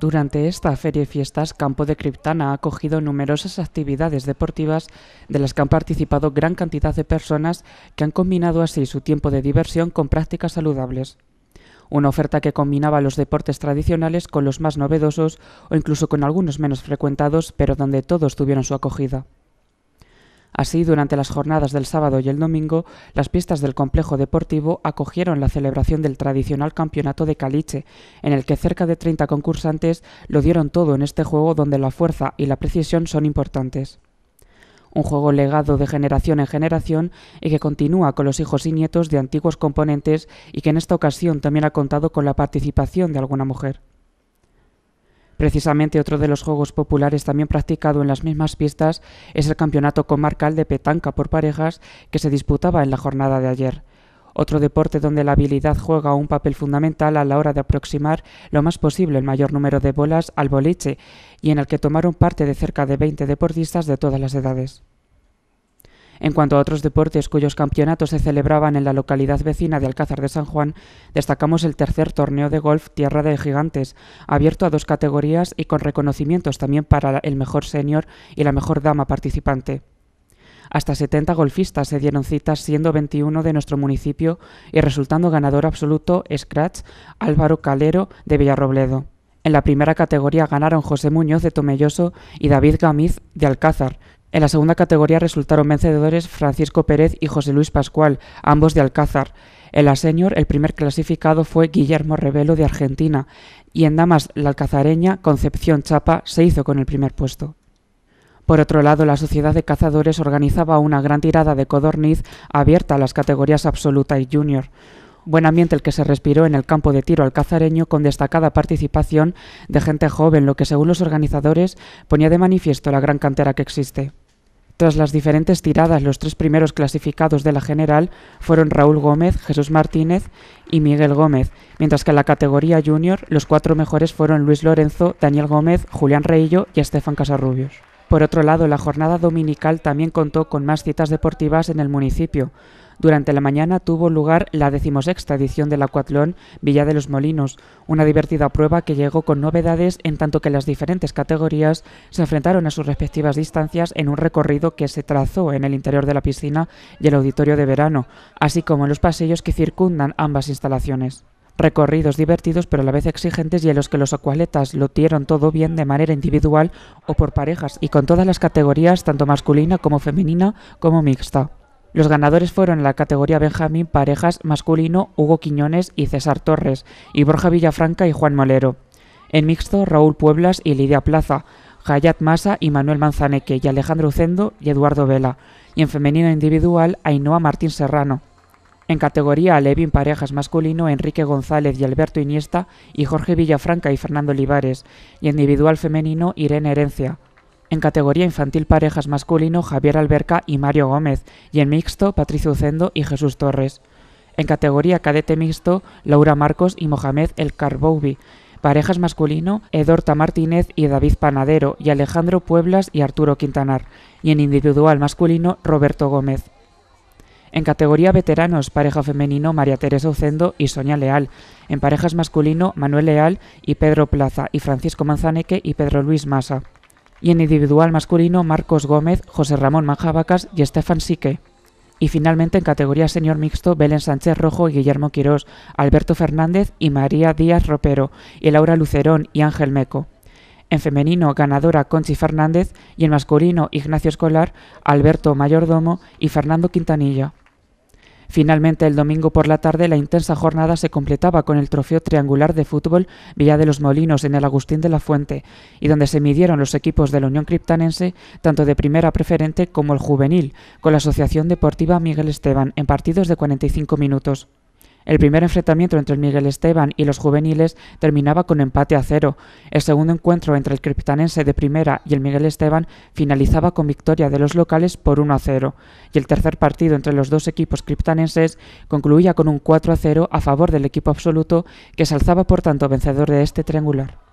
Durante esta feria y fiestas, Campo de Criptana ha acogido numerosas actividades deportivas de las que han participado gran cantidad de personas que han combinado así su tiempo de diversión con prácticas saludables. Una oferta que combinaba los deportes tradicionales con los más novedosos o incluso con algunos menos frecuentados, pero donde todos tuvieron su acogida. Así, durante las jornadas del sábado y el domingo, las pistas del complejo deportivo acogieron la celebración del tradicional campeonato de caliche, en el que cerca de 30 concursantes lo dieron todo en este juego donde la fuerza y la precisión son importantes. Un juego legado de generación en generación y que continúa con los hijos y nietos de antiguos componentes y que en esta ocasión también ha contado con la participación de alguna mujer. Precisamente otro de los juegos populares también practicado en las mismas pistas es el campeonato comarcal de petanca por parejas que se disputaba en la jornada de ayer. Otro deporte donde la habilidad juega un papel fundamental a la hora de aproximar lo más posible el mayor número de bolas al boliche y en el que tomaron parte de cerca de 20 deportistas de todas las edades. En cuanto a otros deportes cuyos campeonatos se celebraban en la localidad vecina de Alcázar de San Juan, destacamos el tercer torneo de golf Tierra de Gigantes, abierto a dos categorías y con reconocimientos también para el mejor señor y la mejor dama participante. Hasta 70 golfistas se dieron citas, siendo 21 de nuestro municipio y resultando ganador absoluto Scratch Álvaro Calero de Villarrobledo. En la primera categoría ganaron José Muñoz de Tomelloso y David Gamiz de Alcázar, en la segunda categoría resultaron vencedores Francisco Pérez y José Luis Pascual, ambos de Alcázar. En la senior el primer clasificado fue Guillermo Rebelo de Argentina y en damas la alcazareña Concepción Chapa se hizo con el primer puesto. Por otro lado, la Sociedad de Cazadores organizaba una gran tirada de codorniz abierta a las categorías absoluta y junior. Buen ambiente el que se respiró en el campo de tiro alcazareño con destacada participación de gente joven, lo que según los organizadores ponía de manifiesto la gran cantera que existe. Tras las diferentes tiradas, los tres primeros clasificados de la general fueron Raúl Gómez, Jesús Martínez y Miguel Gómez, mientras que en la categoría junior los cuatro mejores fueron Luis Lorenzo, Daniel Gómez, Julián Reillo y Estefan Casarrubios. Por otro lado, la jornada dominical también contó con más citas deportivas en el municipio, durante la mañana tuvo lugar la decimosexta edición del Acuatlón Villa de los Molinos, una divertida prueba que llegó con novedades en tanto que las diferentes categorías se enfrentaron a sus respectivas distancias en un recorrido que se trazó en el interior de la piscina y el auditorio de verano, así como en los pasillos que circundan ambas instalaciones. Recorridos divertidos pero a la vez exigentes y en los que los acualetas lo dieron todo bien de manera individual o por parejas y con todas las categorías tanto masculina como femenina como mixta. Los ganadores fueron en la categoría Benjamín Parejas masculino Hugo Quiñones y César Torres, y Borja Villafranca y Juan Molero. En mixto Raúl Pueblas y Lidia Plaza, Jayat Masa y Manuel Manzaneque, y Alejandro Ucendo y Eduardo Vela. Y en femenino individual Ainhoa Martín Serrano. En categoría Levin Parejas masculino, Enrique González y Alberto Iniesta y Jorge Villafranca y Fernando Olivares, y individual femenino Irene Herencia, en categoría infantil parejas masculino, Javier Alberca y Mario Gómez, y en mixto, Patricio Ucendo y Jesús Torres. En categoría cadete mixto, Laura Marcos y Mohamed El Carboubi. Parejas masculino, Edorta Martínez y David Panadero, y Alejandro Pueblas y Arturo Quintanar. Y en individual masculino, Roberto Gómez. En categoría veteranos, pareja femenino, María Teresa Ucendo y Sonia Leal. En parejas masculino, Manuel Leal y Pedro Plaza, y Francisco Manzaneque y Pedro Luis Massa y en individual masculino Marcos Gómez, José Ramón Manjabacas y Estefan Sique. Y finalmente en categoría Señor mixto Belén Sánchez Rojo y Guillermo Quirós, Alberto Fernández y María Díaz Ropero, y Laura Lucerón y Ángel Meco. En femenino ganadora Conchi Fernández y en masculino Ignacio Escolar, Alberto Mayordomo y Fernando Quintanilla. Finalmente, el domingo por la tarde, la intensa jornada se completaba con el trofeo triangular de fútbol Villa de los Molinos en el Agustín de la Fuente, y donde se midieron los equipos de la Unión Criptanense, tanto de primera preferente como el juvenil, con la Asociación Deportiva Miguel Esteban, en partidos de 45 minutos. El primer enfrentamiento entre el Miguel Esteban y los juveniles terminaba con empate a cero. El segundo encuentro entre el criptanense de primera y el Miguel Esteban finalizaba con victoria de los locales por 1 a 0. Y el tercer partido entre los dos equipos criptanenses concluía con un 4 a 0 a favor del equipo absoluto que se alzaba por tanto vencedor de este triangular.